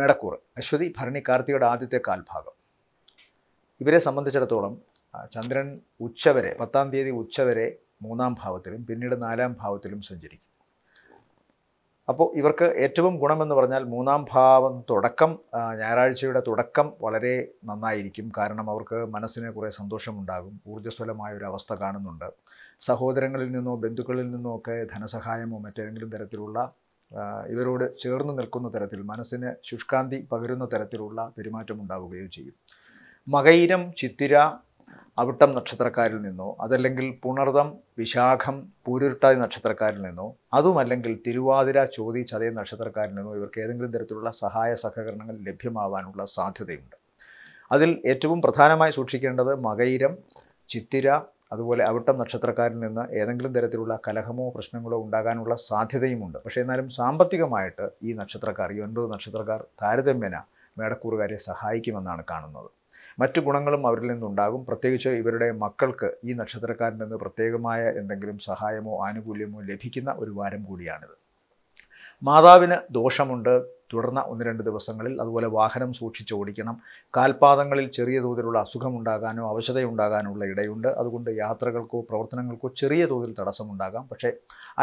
മേടക്കൂർ അശ്വതി ഭരണി കാർത്തികയുടെ ആദ്യത്തെ കാൽഭാഗം ഇവരെ സംബന്ധിച്ചിടത്തോളം ചന്ദ്രൻ ഉച്ചവരെ പത്താം തീയതി ഉച്ചവരെ മൂന്നാം ഭാവത്തിലും പിന്നീട് നാലാം ഭാവത്തിലും സഞ്ചരിക്കും അപ്പോൾ ഇവർക്ക് ഏറ്റവും ഗുണമെന്ന് പറഞ്ഞാൽ മൂന്നാം ഭാവം തുടക്കം ഞായറാഴ്ചയുടെ തുടക്കം വളരെ നന്നായിരിക്കും കാരണം അവർക്ക് മനസ്സിന് കുറേ സന്തോഷമുണ്ടാകും ഊർജ്ജസ്വലമായ ഒരു അവസ്ഥ കാണുന്നുണ്ട് സഹോദരങ്ങളിൽ നിന്നോ ബന്ധുക്കളിൽ നിന്നോ ഒക്കെ ധനസഹായമോ മറ്റേതെങ്കിലും തരത്തിലുള്ള ഇവരോട് ചേർന്ന് നിൽക്കുന്ന തരത്തിൽ മനസ്സിന് ശുഷ്കാന്തി പകരുന്ന തരത്തിലുള്ള പെരുമാറ്റം ഉണ്ടാവുകയോ ചെയ്യും മകൈരം ചിത്തിര അവിട്ടം നക്ഷത്രക്കാരിൽ നിന്നോ അതല്ലെങ്കിൽ പുണർതം വിശാഖം പൂരുരുട്ടാതി നക്ഷത്രക്കാരിൽ നിന്നോ അതുമല്ലെങ്കിൽ തിരുവാതിര ചോതി ചതയ നക്ഷത്രക്കാരിൽ നിന്നോ ഇവർക്ക് ഏതെങ്കിലും തരത്തിലുള്ള സഹായ സഹകരണങ്ങൾ ലഭ്യമാവാനുള്ള സാധ്യതയുണ്ട് അതിൽ ഏറ്റവും പ്രധാനമായി സൂക്ഷിക്കേണ്ടത് മകൈരം ചിത്തിര അതുപോലെ അവിട്ടം നക്ഷത്രക്കാരിൽ നിന്ന് ഏതെങ്കിലും തരത്തിലുള്ള കലഹമോ പ്രശ്നങ്ങളോ ഉണ്ടാകാനുള്ള സാധ്യതയുമുണ്ട് പക്ഷേ എന്നാലും സാമ്പത്തികമായിട്ട് ഈ നക്ഷത്രക്കാർ ഈ ഒൻപത് നക്ഷത്രക്കാർ താരതമ്യേന മേടക്കൂറുകാരെ സഹായിക്കുമെന്നാണ് കാണുന്നത് മറ്റു ഗുണങ്ങളും അവരിൽ നിന്നുണ്ടാകും പ്രത്യേകിച്ച് ഇവരുടെ മക്കൾക്ക് ഈ നക്ഷത്രക്കാരിൽ നിന്ന് പ്രത്യേകമായ എന്തെങ്കിലും സഹായമോ ആനുകൂല്യമോ ലഭിക്കുന്ന ഒരു വാരം കൂടിയാണിത് മാതാവിന് ദോഷമുണ്ട് തുടർന്ന ഒന്ന് രണ്ട് ദിവസങ്ങളിൽ അതുപോലെ വാഹനം സൂക്ഷിച്ച് ഓടിക്കണം കാൽപാദങ്ങളിൽ ചെറിയ തോതിലുള്ള അസുഖമുണ്ടാകാനോ അവശതയുണ്ടാകാനുള്ള ഇടയുണ്ട് അതുകൊണ്ട് യാത്രകൾക്കോ പ്രവർത്തനങ്ങൾക്കോ ചെറിയ തോതിൽ തടസ്സമുണ്ടാകാം പക്ഷേ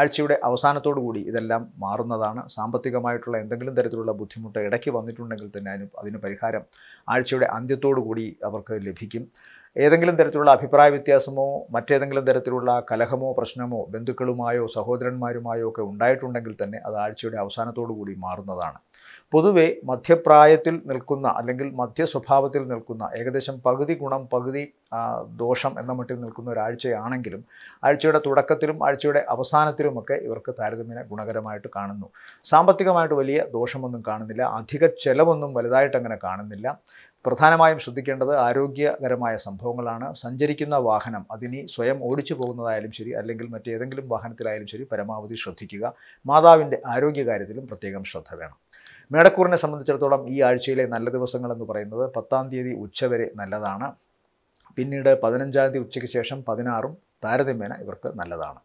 ആഴ്ചയുടെ അവസാനത്തോടു കൂടി ഇതെല്ലാം മാറുന്നതാണ് സാമ്പത്തികമായിട്ടുള്ള എന്തെങ്കിലും തരത്തിലുള്ള ബുദ്ധിമുട്ട് ഇടയ്ക്ക് വന്നിട്ടുണ്ടെങ്കിൽ തന്നെ അതിന് അതിന് പരിഹാരം ആഴ്ചയുടെ അന്ത്യത്തോടു കൂടി അവർക്ക് ലഭിക്കും ഏതെങ്കിലും തരത്തിലുള്ള അഭിപ്രായ വ്യത്യാസമോ മറ്റേതെങ്കിലും തരത്തിലുള്ള കലഹമോ പ്രശ്നമോ ബന്ധുക്കളുമായോ സഹോദരന്മാരുമായോ ഒക്കെ ഉണ്ടായിട്ടുണ്ടെങ്കിൽ തന്നെ അത് ആഴ്ചയുടെ അവസാനത്തോടു കൂടി മാറുന്നതാണ് പൊതുവെ മധ്യപ്രായത്തിൽ നിൽക്കുന്ന അല്ലെങ്കിൽ മധ്യ സ്വഭാവത്തിൽ നിൽക്കുന്ന ഏകദേശം പകുതി ഗുണം പകുതി ദോഷം എന്ന മട്ടിൽ നിൽക്കുന്ന ഒരാഴ്ചയാണെങ്കിലും ആഴ്ചയുടെ തുടക്കത്തിലും ആഴ്ചയുടെ അവസാനത്തിലുമൊക്കെ ഇവർക്ക് താരതമ്യേന ഗുണകരമായിട്ട് കാണുന്നു സാമ്പത്തികമായിട്ട് വലിയ ദോഷമൊന്നും കാണുന്നില്ല അധിക ചെലവൊന്നും വലുതായിട്ടങ്ങനെ അങ്ങനെ കാണുന്നില്ല പ്രധാനമായും ശ്രദ്ധിക്കേണ്ടത് ആരോഗ്യകരമായ സംഭവങ്ങളാണ് സഞ്ചരിക്കുന്ന വാഹനം അതിനി സ്വയം ഓടിച്ചു പോകുന്നതായാലും ശരി അല്ലെങ്കിൽ മറ്റേതെങ്കിലും വാഹനത്തിലായാലും ശരി പരമാവധി ശ്രദ്ധിക്കുക മാതാവിൻ്റെ ആരോഗ്യകാര്യത്തിലും പ്രത്യേകം ശ്രദ്ധ വേണം മേടക്കൂറിനെ സംബന്ധിച്ചിടത്തോളം ഈ ആഴ്ചയിലെ നല്ല ദിവസങ്ങൾ എന്ന് പറയുന്നത് പത്താം തീയതി ഉച്ചവരെ നല്ലതാണ് പിന്നീട് പതിനഞ്ചാം തീയതി ഉച്ചയ്ക്ക് ശേഷം പതിനാറും താരതമ്യേന ഇവർക്ക് നല്ലതാണ്